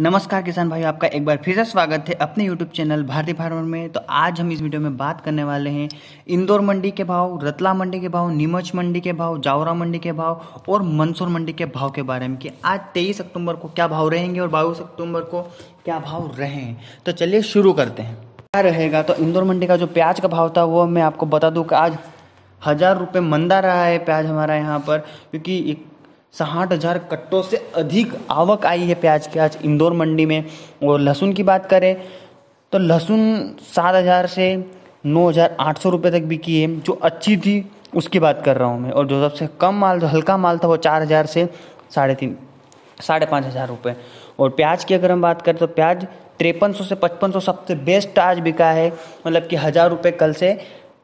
नमस्कार किसान भाई आपका एक बार फिर से स्वागत है अपने YouTube चैनल भारतीय फार्मर में तो आज हम इस वीडियो में बात करने वाले हैं इंदौर मंडी के भाव रतला मंडी के भाव नीमच मंडी के भाव जावरा मंडी के भाव और मंदसौर मंडी के भाव के बारे में कि आज 23 अक्टूबर को क्या भाव रहेंगे और बाईस अक्टूबर को क्या भाव रहे तो चलिए शुरू करते हैं क्या रहेगा तो इंदौर मंडी का जो प्याज का भाव था वो मैं आपको बता दूँ कि आज हज़ार रुपये मंदा रहा है प्याज हमारा यहाँ पर क्योंकि साठ हजार कट्टों से अधिक आवक आई है प्याज की आज इंदौर मंडी में और लहसुन की बात करें तो लहसुन सात हज़ार से नौ हज़ार आठ सौ रुपये तक बिकी है जो अच्छी थी उसकी बात कर रहा हूँ मैं और जो सबसे कम माल जो हल्का माल था वो चार हज़ार से साढ़े तीन साढ़े पाँच हज़ार रुपये और प्याज की अगर हम बात करें तो प्याज तिरपन सौ से पचपन सौ सबसे बेस्ट आज बिका है मतलब कि हज़ार रुपये कल से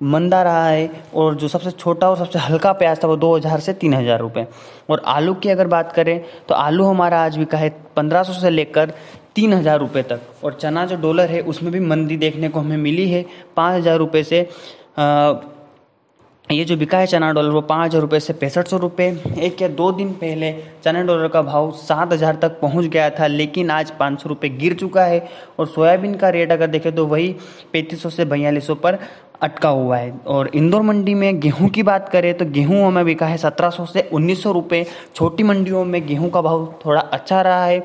मंदा रहा है और जो सबसे छोटा और सबसे हल्का प्याज था वो दो हज़ार से तीन हज़ार रुपये और आलू की अगर बात करें तो आलू हमारा आज भी कहे है पंद्रह सौ से लेकर तीन हज़ार रुपये तक और चना जो डॉलर है उसमें भी मंदी देखने को हमें मिली है पाँच हज़ार रुपये से आ, ये जो बिका है चना डॉलर वो पाँच हज़ार रुपये से पैंसठ सौ रुपये एक या दो दिन पहले चना डॉलर का भाव सात हज़ार तक पहुंच गया था लेकिन आज पाँच सौ रुपये गिर चुका है और सोयाबीन का रेट अगर देखें तो वही पैंतीस सौ से बयालीस सौ पर अटका हुआ है और इंदौर मंडी में गेहूं की बात करें तो गेहूं हमें बिका है सत्रह सौ से उन्नीस सौ रुपये छोटी मंडियों में गेहूं का भाव थोड़ा अच्छा रहा है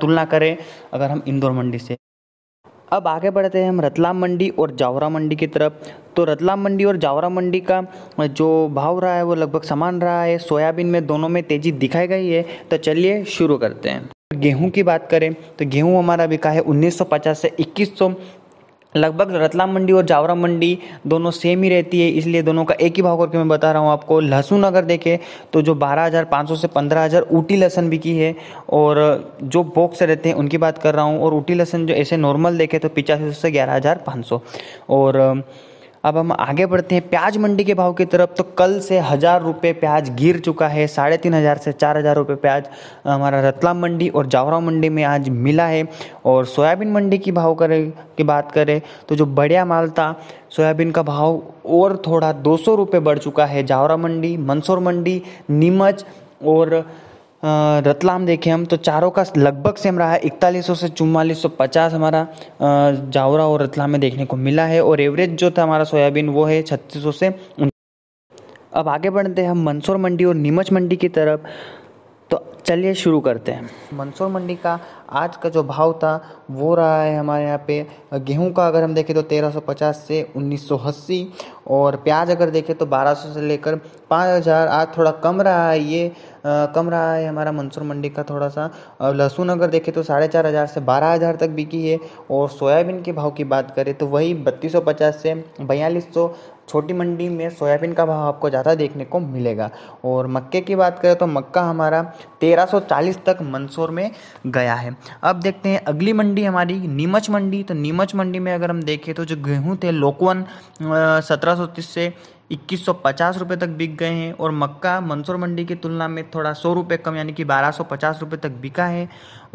तुलना करें अगर हम इंदौर मंडी से अब आगे बढ़ते हैं हम रतलाम मंडी और जावरा मंडी की तरफ तो रतलाम मंडी और जावरा मंडी का जो भाव रहा है वो लगभग समान रहा है सोयाबीन में दोनों में तेज़ी दिखाई गई है तो चलिए शुरू करते हैं गेहूं की बात करें तो गेहूं हमारा बिका है 1950 से 2100 लगभग रतलाम मंडी और जावरा मंडी दोनों सेम ही रहती है इसलिए दोनों का एक ही भाव करके मैं बता रहा हूँ आपको लहसुन अगर देखें तो जो 12,500 से 15,000 ऊटी लहसन बिकी है और जो बॉक्स रहते हैं उनकी बात कर रहा हूँ और ऊटी लहसन जो ऐसे नॉर्मल देखें तो पिचासी से ग्यारह और अब हम आगे बढ़ते हैं प्याज मंडी के भाव की तरफ तो कल से हज़ार रुपये प्याज गिर चुका है साढ़े तीन हज़ार से चार हज़ार रुपये प्याज हमारा रतलाम मंडी और जावरा मंडी में आज मिला है और सोयाबीन मंडी की भाव करें की बात करें तो जो बढ़िया माल था सोयाबीन का भाव और थोड़ा दो सौ रुपये बढ़ चुका है जावरा मंडी मंदसौर मंडी नीमच और रतलाम देखें हम तो चारों का लगभग सेम रहा है इकतालीस से सौ पचास हमारा जावरा और रतलाम में देखने को मिला है और एवरेज जो था हमारा सोयाबीन वो है छत्तीस से अब आगे बढ़ते हैं हम मंदसौर मंडी और नीमच मंडी की तरफ तो चलिए शुरू करते हैं मंदसौर मंडी का आज का जो भाव था वो रहा है हमारे यहाँ पे गेहूँ का अगर हम देखें तो 1350 से 1980 और प्याज अगर देखें तो 1200 से लेकर 5000 आज थोड़ा कम रहा है ये आ, कम रहा है हमारा मंसूर मंडी का थोड़ा सा लहसुन अगर देखें तो साढ़े चार हज़ार से बारह हज़ार तक बिकी है और सोयाबीन के भाव की बात करें तो वही बत्तीस सौ पचास से बयालीस सौ छोटी मंडी में सोयाबीन का भाव आपको ज़्यादा देखने को मिलेगा और मक्के की बात करें तो मक्का हमारा तेरह सौ चालीस तक मंसूर में गया है अब देखते हैं अगली मंडी हमारी नीमच मंडी तो नीमच मंडी में अगर हम देखें तो जो गेहूँ थे लोकवन सत्रह से इक्कीस सौ पचास रुपये तक बिक गए हैं और मक्का मंसूर मंडी की तुलना में थोड़ा सौ रुपये कम यानी कि बारह सौ पचास रुपये तक बिका है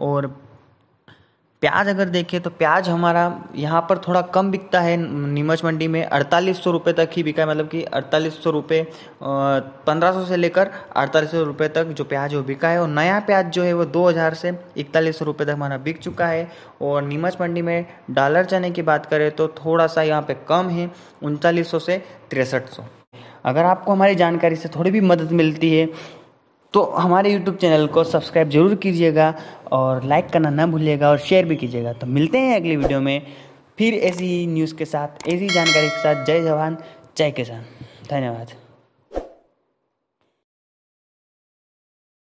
और प्याज अगर देखें तो प्याज हमारा यहाँ पर थोड़ा कम बिकता है नीमच मंडी में अड़तालीस सौ रुपये तक ही बिका है मतलब कि अड़तालीस सौ रुपये पंद्रह सौ से लेकर अड़तालीस सौ रुपये तक जो प्याज वो बिका है और नया प्याज जो है वो दो हज़ार से इकतालीस सौ रुपये तक हमारा बिक चुका है और नीमच मंडी में डॉलर चने की बात करें तो थोड़ा सा यहाँ पर कम है उनतालीस से तिरसठ अगर आपको हमारी जानकारी से थोड़ी भी मदद मिलती है तो हमारे यूट्यूब चैनल को सब्सक्राइब जरूर कीजिएगा और लाइक करना ना भूलिएगा और शेयर भी कीजिएगा तो मिलते हैं अगली वीडियो में फिर ऐसी न्यूज़ के साथ ऐसी जानकारी के साथ जय जवान जय किसान धन्यवाद